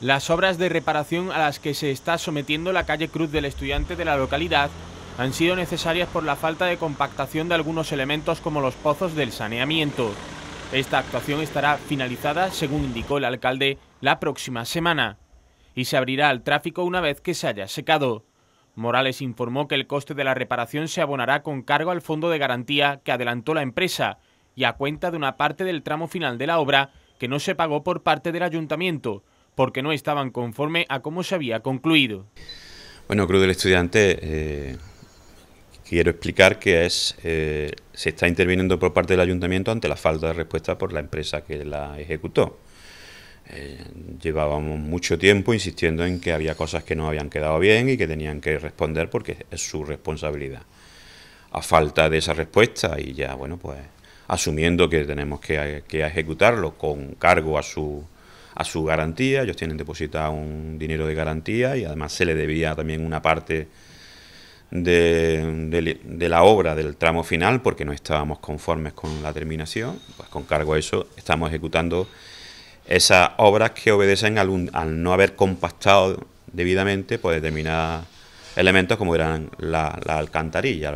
Las obras de reparación a las que se está sometiendo la calle Cruz del Estudiante de la localidad han sido necesarias por la falta de compactación de algunos elementos como los pozos del saneamiento. Esta actuación estará finalizada, según indicó el alcalde, la próxima semana y se abrirá al tráfico una vez que se haya secado. Morales informó que el coste de la reparación se abonará con cargo al fondo de garantía que adelantó la empresa y a cuenta de una parte del tramo final de la obra que no se pagó por parte del ayuntamiento, porque no estaban conforme a cómo se había concluido. Bueno, Cruz del Estudiante, eh, quiero explicar que es eh, se está interviniendo por parte del ayuntamiento ante la falta de respuesta por la empresa que la ejecutó. Eh, llevábamos mucho tiempo insistiendo en que había cosas que no habían quedado bien y que tenían que responder porque es su responsabilidad. A falta de esa respuesta y ya, bueno, pues asumiendo que tenemos que ejecutarlo con cargo a su a su garantía, ellos tienen depositado un dinero de garantía y además se le debía también una parte de, la obra del tramo final porque no estábamos conformes con la terminación, pues con cargo a eso estamos ejecutando esas obras que obedecen al, no haber compactado debidamente pues determinados elementos como eran la, alcantarilla,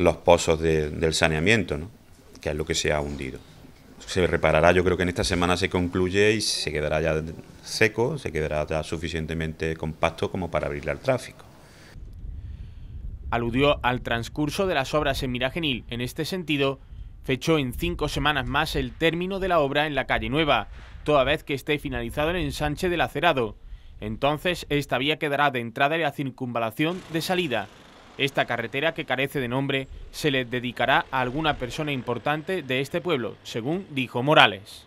los, pozos del saneamiento, que es lo que se ha hundido se reparará, yo creo que en esta semana se concluye y se quedará ya seco, se quedará ya suficientemente compacto como para abrirle al tráfico. Aludió al transcurso de las obras en Miragenil. En este sentido, fechó en cinco semanas más el término de la obra en la calle Nueva, toda vez que esté finalizado el ensanche del acerado. Entonces, esta vía quedará de entrada y la circunvalación de salida. Esta carretera, que carece de nombre, se le dedicará a alguna persona importante de este pueblo, según dijo Morales.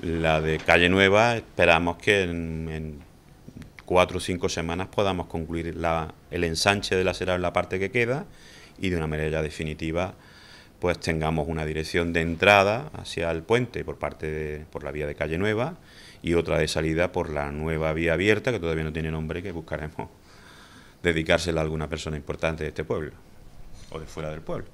La de Calle Nueva esperamos que en, cuatro o cinco semanas podamos concluir el ensanche de la acera en la parte que queda y de una manera ya definitiva pues tengamos una dirección de entrada hacia el puente por parte por la vía de calle nueva y otra de salida por la nueva vía abierta que todavía no tiene nombre que buscaremos dedicársela a alguna persona importante de este pueblo o de fuera del pueblo.